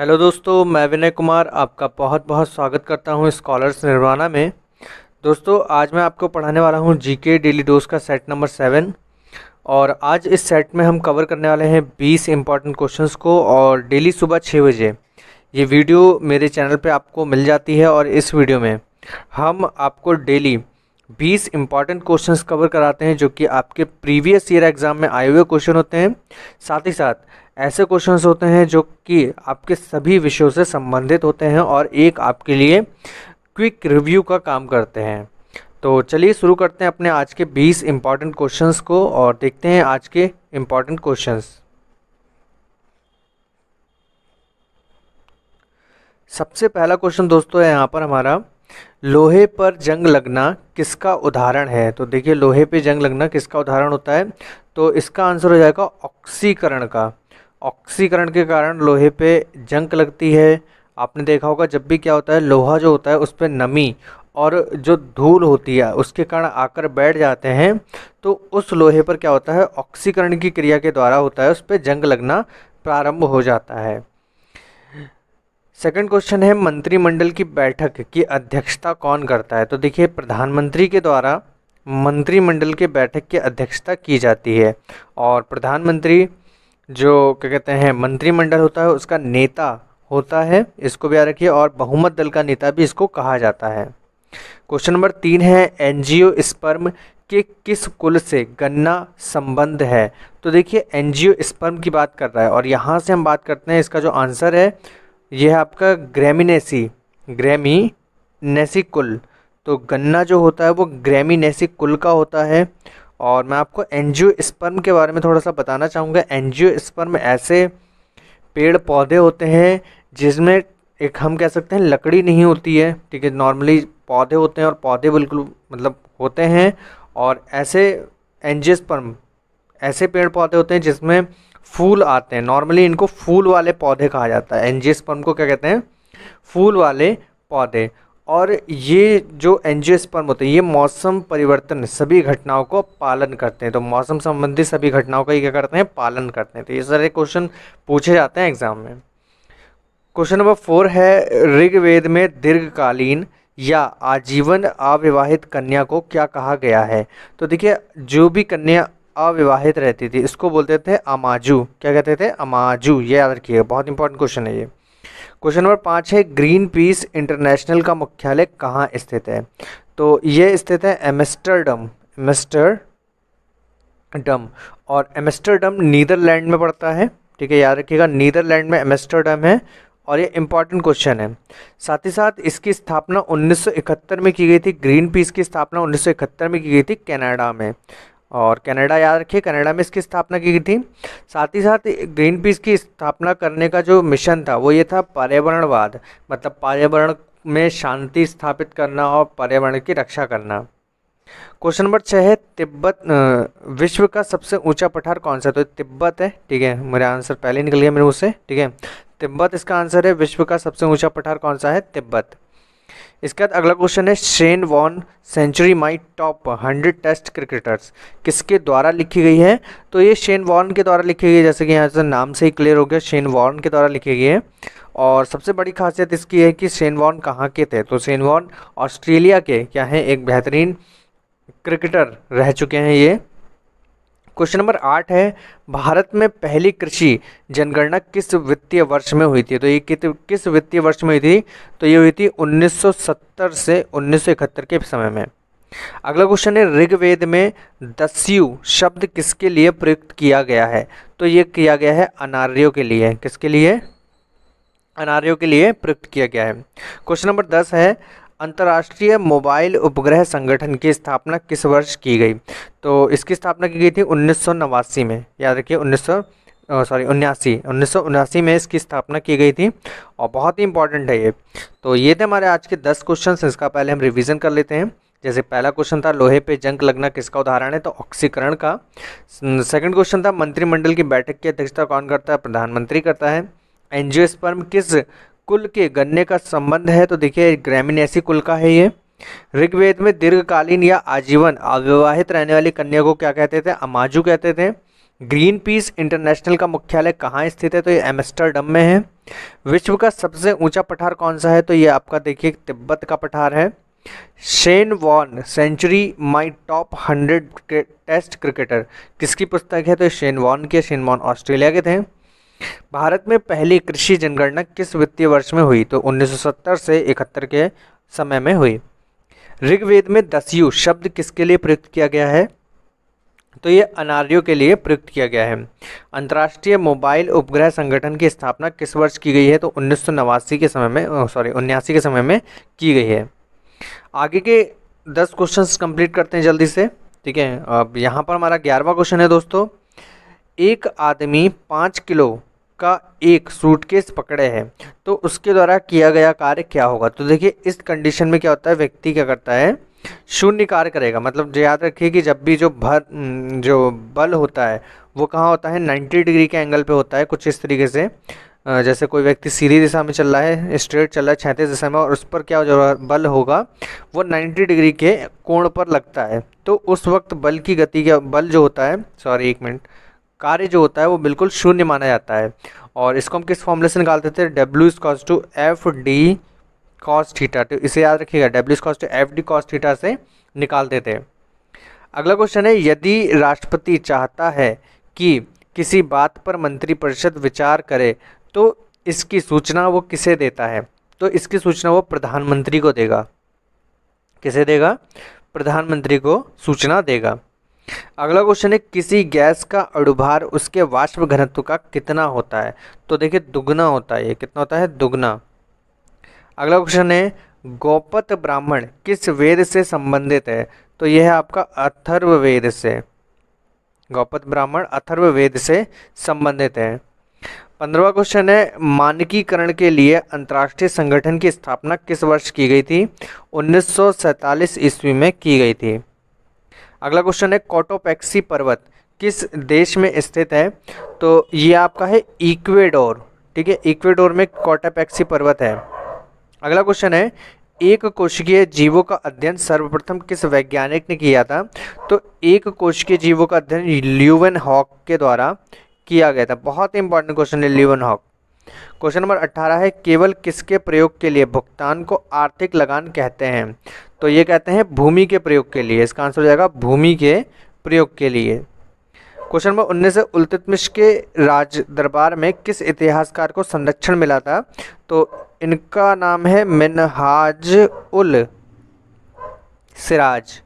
hello दोस्तों मैं विनय कुमार आपका बहुत बहुत स्वागत करता हूं स्कॉलर्स निर्वाणा में दोस्तों आज मैं आपको पढ़ाने वाला हूं जीके डेली डोज का सेट नंबर सेवन और आज इस सेट में हम कवर करने वाले हैं बीस इंपॉर्टेंट क्वेश्चंस को और डेली सुबह छः बजे ये वीडियो मेरे चैनल पे आपको मिल जाती है और इस वीडियो में हम आपको डेली बीस इंपॉर्टेंट क्वेश्चन कवर कराते हैं जो कि आपके प्रीवियस ईयर एग्ज़ाम में आए हुए क्वेश्चन होते हैं साथ ही साथ ऐसे क्वेश्चंस होते हैं जो कि आपके सभी विषयों से संबंधित होते हैं और एक आपके लिए क्विक रिव्यू का काम करते हैं तो चलिए शुरू करते हैं अपने आज के 20 इम्पॉर्टेंट क्वेश्चंस को और देखते हैं आज के इम्पॉर्टेंट क्वेश्चंस सबसे पहला क्वेश्चन दोस्तों है यहाँ पर हमारा लोहे पर जंग लगना किसका उदाहरण है तो देखिए लोहे पे जंग लगना किसका उदाहरण होता है तो इसका आंसर हो जाएगा ऑक्सीकरण का ऑक्सीकरण के कारण लोहे पे जंक लगती है आपने देखा होगा जब भी क्या होता है लोहा जो होता है उस पर नमी और जो धूल होती है उसके कारण आकर बैठ जाते हैं तो उस लोहे पर क्या होता है ऑक्सीकरण की क्रिया के द्वारा होता है उस पर जंग लगना प्रारंभ हो जाता है सेकंड क्वेश्चन है मंत्रिमंडल की बैठक की अध्यक्षता कौन करता है तो देखिए प्रधानमंत्री के द्वारा मंत्रिमंडल के बैठक की अध्यक्षता की जाती है और प्रधानमंत्री जो क्या कहते हैं मंत्रिमंडल होता है उसका नेता होता है इसको भी याद रखिए और बहुमत दल का नेता भी इसको कहा जाता है क्वेश्चन नंबर तीन है एनजीओ स्पर्म के किस कुल से गन्ना संबंध है तो देखिए एनजीओ स्पर्म की बात कर रहा है और यहाँ से हम बात करते हैं इसका जो आंसर है यह है आपका ग्रेमिनेसी नेसी कुल तो गन्ना जो होता है वो नेसी कुल का होता है और मैं आपको एनजियो स्पर्म के बारे में थोड़ा सा बताना चाहूँगा एनजियो स्पर्म ऐसे पेड़ पौधे होते हैं जिसमें एक हम कह सकते हैं लकड़ी नहीं होती है ठीक है नॉर्मली पौधे होते हैं और पौधे बिल्कुल मतलब होते हैं और ऐसे स्पर्म ऐसे पेड़ पौधे होते हैं जिसमें फूल आते हैं नॉर्मली इनको फूल वाले पौधे कहा जाता है स्पर्म को क्या कहते हैं फूल वाले पौधे और ये जो एंजियोस्पर्म होते हैं ये मौसम परिवर्तन सभी घटनाओं को पालन करते हैं तो मौसम संबंधी सभी घटनाओं का ये क्या करते हैं पालन करते हैं तो ये सारे क्वेश्चन पूछे जाते हैं एग्जाम में क्वेश्चन नंबर फोर है ऋग्वेद में दीर्घकालीन या आजीवन अविवाहित कन्या को क्या कहा गया है तो देखिए जो भी कन्या अविवाहित रहती थी इसको बोलते थे अमाजू क्या कहते थे अमाजू ये याद रखिएगा बहुत इंपॉर्टेंट क्वेश्चन है ये क्वेश्चन नंबर पाँच है ग्रीन पीस इंटरनेशनल का मुख्यालय कहाँ स्थित है तो ये स्थित है एमस्टरडम एमस्टरडम और एमस्टरडम नीदरलैंड में पड़ता है ठीक है याद रखिएगा नीदरलैंड में एमस्टरडम है और ये इंपॉर्टेंट क्वेश्चन है साथ ही साथ इसकी स्थापना 1971 में की गई थी ग्रीन पीस की स्थापना 1971 में की गई थी कनाडा में और कनाडा याद रखिए कनाडा में इसकी स्थापना की गई थी साथ ही साथ ग्रीन पीस की स्थापना करने का जो मिशन था वो ये था पर्यावरणवाद मतलब पर्यावरण में शांति स्थापित करना और पर्यावरण की रक्षा करना क्वेश्चन नंबर छः है तिब्बत विश्व का सबसे ऊंचा पठार कौन सा तो तिब्बत है ठीक है मेरा आंसर पहले निकल गया मेरे मुझसे ठीक है तिब्बत इसका आंसर है विश्व का सबसे ऊंचा पठार कौन सा है तिब्बत इसके बाद अगला क्वेश्चन है Shane Warne century my top hundred test cricketers किसके द्वारा लिखी गई है तो ये शेन वॉन के द्वारा लिखी गई है जैसे कि यहाँ से नाम से ही क्लियर हो गया शेन वॉन के द्वारा लिखी गई है और सबसे बड़ी खासियत इसकी है कि शेन वॉन कहाँ के थे तो शेन वॉन ऑस्ट्रेलिया के क्या हैं एक बेहतरीन क्रिकेटर रह चुके हैं ये क्वेश्चन नंबर आठ है भारत में पहली कृषि जनगणना किस वित्तीय वर्ष में हुई थी तो ये किस वित्तीय वर्ष में हुई थी तो ये हुई थी 1970 से 1971 के समय में अगला क्वेश्चन है ऋग्वेद में दस्यु शब्द किसके लिए प्रयुक्त किया गया है तो ये किया गया है अनार्यों के लिए किसके लिए अनार्यों के लिए प्रयुक्त किया गया है क्वेश्चन नंबर दस है अंतर्राष्ट्रीय मोबाइल उपग्रह संगठन की स्थापना किस वर्ष की गई तो इसकी स्थापना की गई थी उन्नीस में याद रखिए उन्नीस सॉरी उन्यासी उन्नीस में इसकी स्थापना की गई थी और बहुत ही इंपॉर्टेंट है ये तो ये थे हमारे आज के दस क्वेश्चन इसका पहले हम रिविज़न कर लेते हैं जैसे पहला क्वेश्चन था लोहे पे जंग लगना किसका उदाहरण है तो ऑक्सीकरण का सेकंड क्वेश्चन था मंत्रिमंडल की बैठक की अध्यक्षता कौन करता है प्रधानमंत्री करता है एनजियोस्पर्म किस कुल के गन्ने का संबंध है तो देखिए ग्रामीणसी कुल का है ये ऋग्वेद में दीर्घकालीन या आजीवन अविवाहित रहने वाली कन्या को क्या कहते थे अमाजू कहते थे ग्रीन पीस इंटरनेशनल का मुख्यालय कहाँ स्थित है तो ये एमस्टरडम में है विश्व का सबसे ऊंचा पठार कौन सा है तो ये आपका देखिए तिब्बत का पठार है Shane Warne century my top hundred test cricketer किसकी पुस्तक है तो शेन वॉन के शेन वॉन ऑस्ट्रेलिया के थे भारत में पहली कृषि जनगणना किस वित्तीय वर्ष में हुई तो 1970 से 71 के समय में हुई ऋग्वेद में दस्यु शब्द किसके लिए प्रयुक्त किया गया है तो ये अनार्यों के लिए प्रयुक्त किया गया है अंतर्राष्ट्रीय मोबाइल उपग्रह संगठन की स्थापना किस वर्ष की गई है तो उन्नीस के समय में सॉरी उन्यासी के समय में की गई है आगे के दस क्वेश्चन कंप्लीट करते हैं जल्दी से ठीक है अब यहाँ पर हमारा ग्यारहवा क्वेश्चन है दोस्तों एक आदमी पाँच किलो का एक सूटकेस पकड़े हैं तो उसके द्वारा किया गया कार्य क्या होगा तो देखिए इस कंडीशन में क्या होता है व्यक्ति क्या करता है शून्य कार्य करेगा मतलब याद रखिए कि जब भी जो भर जो बल होता है वो कहाँ होता है 90 डिग्री के एंगल पे होता है कुछ इस तरीके से जैसे कोई व्यक्ति सीधी दिशा में चल रहा है स्ट्रेट चल रहा है छैंतीस दिशा में और उस पर क्या जो बल होगा वो 90 डिग्री के कोण पर लगता है तो उस वक्त बल की गति का बल जो होता है सॉरी एक मिनट कार्य जो होता है वो बिल्कुल शून्य माना जाता है और इसको हम किस फॉर्मूले से निकालते थे W is cos to F D cos theta तो इसे याद रखिएगा W is cos to F D cos theta से निकालते थे अगला क्वेश्चन है यदि राष्ट्रपति चाहता है कि किसी बात पर मंत्रिपरिषद विचार करे तो इसकी सूचना वो किसे देता है तो इसकी सूचना वो प्रधानमंत्री को देगा किसे देगा प्रधानमंत्री को सूचना देगा अगला क्वेश्चन है किसी गैस का अड़ुभार उसके वाष्प घनत्व का कितना होता है तो देखिए दुगना होता है ये कितना होता है दुगना अगला क्वेश्चन है गोपत ब्राह्मण किस वेद से संबंधित है तो यह है आपका अथर्व वेद से गौपत ब्राह्मण अथर्व वेद से संबंधित है पंद्रवा क्वेश्चन है मानकीकरण के लिए अंतर्राष्ट्रीय संगठन की स्थापना किस वर्ष की गई थी उन्नीस ईस्वी में की गई थी अगला क्वेश्चन है कोटोपैक्सी पर्वत किस देश में स्थित है तो ये आपका है इक्वेडोर ठीक है इक्वेडोर में कोटापैक्सी पर्वत है अगला क्वेश्चन है एक कोशिकीय जीवों का अध्ययन सर्वप्रथम किस वैज्ञानिक ने किया था तो एक कोशिकीय जीवों का अध्ययन ल्यूवन हॉक के द्वारा किया गया था बहुत इंपॉर्टेंट क्वेश्चन है ल्यूवन हॉक क्वेश्चन नंबर 18 है केवल किसके प्रयोग के लिए भुगतान को आर्थिक लगान कहते हैं तो ये कहते हैं भूमि के प्रयोग के लिए इसका आंसर हो जाएगा भूमि के प्रयोग के लिए क्वेश्चन नंबर उन्नीस है उल्तमिश के राज दरबार में किस इतिहासकार को संरक्षण मिला था तो इनका नाम है मिनहाज उल सिराज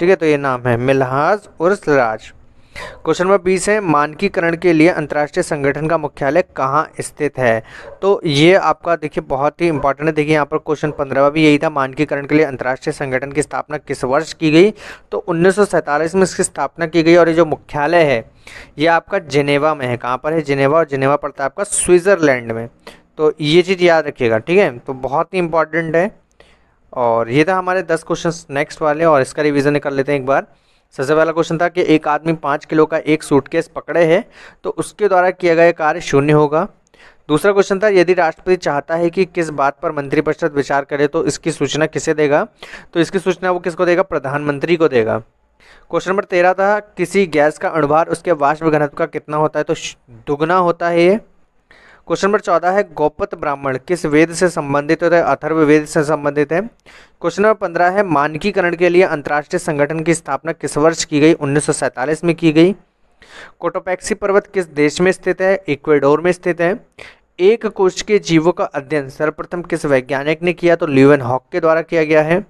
ठीक है तो ये नाम है मिलहाज उल सिराज क्वेश्चन नंबर बीस है मानकीकरण के लिए अंतर्राष्ट्रीय संगठन का मुख्यालय कहाँ स्थित है तो ये आपका देखिए बहुत ही इंपॉर्टेंट है देखिए यहाँ पर क्वेश्चन पंद्रह भी यही था मानकीकरण के लिए अंतर्राष्ट्रीय संगठन की स्थापना किस वर्ष की गई तो उन्नीस में इसकी स्थापना की गई और ये जो मुख्यालय है ये आपका जिनेवा में है कहाँ पर है जिनेवा और जिनेवा पड़ता है आपका स्विट्ज़रलैंड में तो ये चीज़ याद रखिएगा ठीक है तो बहुत ही इंपॉर्टेंट है और ये था हमारे दस क्वेश्चन नेक्स्ट वाले और इसका रिविज़न कर लेते हैं एक बार सबसे पहला क्वेश्चन था कि एक आदमी पाँच किलो का एक सूटकेस पकड़े है तो उसके द्वारा किया गया कार्य शून्य होगा दूसरा क्वेश्चन था यदि राष्ट्रपति चाहता है कि किस बात पर मंत्रिपरिषद विचार करे तो इसकी सूचना किसे देगा तो इसकी सूचना वो किसको देगा प्रधानमंत्री को देगा क्वेश्चन नंबर तेरह था किसी गैस का अणुभार उसके वाष्प घनत्व का कितना होता है तो दुगना होता है ये क्वेश्चन नंबर चौदह है गोपत ब्राह्मण किस वेद से संबंधित होता है अथर्व वेद से संबंधित है क्वेश्चन नंबर पंद्रह है मानकीकरण के लिए अंतर्राष्ट्रीय संगठन की स्थापना किस वर्ष की गई उन्नीस में की गई कोटोपैक्सी पर्वत किस देश में स्थित है इक्वेडोर में स्थित है एक कोष के जीवों का अध्ययन सर्वप्रथम किस वैज्ञानिक ने किया तो ल्यूवन हॉक के द्वारा किया गया है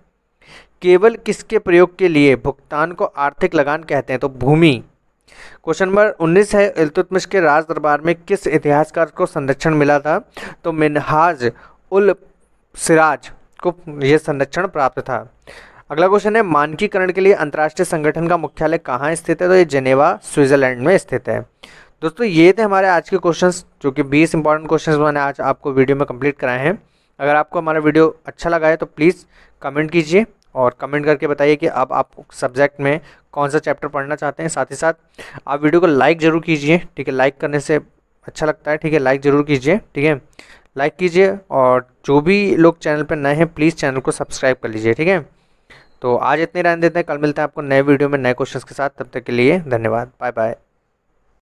केवल किसके प्रयोग के लिए भुगतान को आर्थिक लगान कहते हैं तो भूमि क्वेश्चन नंबर 19 है इलतुतमिश के राज दरबार में किस इतिहासकार को संरक्षण मिला था तो मिनहाज उल सिराज को यह संरक्षण प्राप्त था अगला क्वेश्चन है मानकीकरण के लिए अंतर्राष्ट्रीय संगठन का मुख्यालय कहाँ स्थित है तो ये जेनेवा स्विट्जरलैंड में स्थित है दोस्तों ये थे हमारे आज के क्वेश्चंस जो कि 20 इंपॉर्टेंट क्वेश्चंस मैंने आज आपको वीडियो में कंप्लीट कराए हैं अगर आपको हमारा वीडियो अच्छा लगा है तो प्लीज़ कमेंट कीजिए और कमेंट करके बताइए कि अब आप सब्जेक्ट में कौन सा चैप्टर पढ़ना चाहते हैं साथ ही साथ आप वीडियो को लाइक ज़रूर कीजिए ठीक है लाइक करने से अच्छा लगता है ठीक है लाइक ज़रूर कीजिए ठीक है लाइक कीजिए और जो भी लोग चैनल पर नए हैं प्लीज़ चैनल को सब्सक्राइब कर लीजिए ठीक है तो आज इतने रहने देते हैं कल मिलते हैं आपको नए वीडियो में नए क्वेश्चन के साथ तब तक के लिए धन्यवाद बाय बाय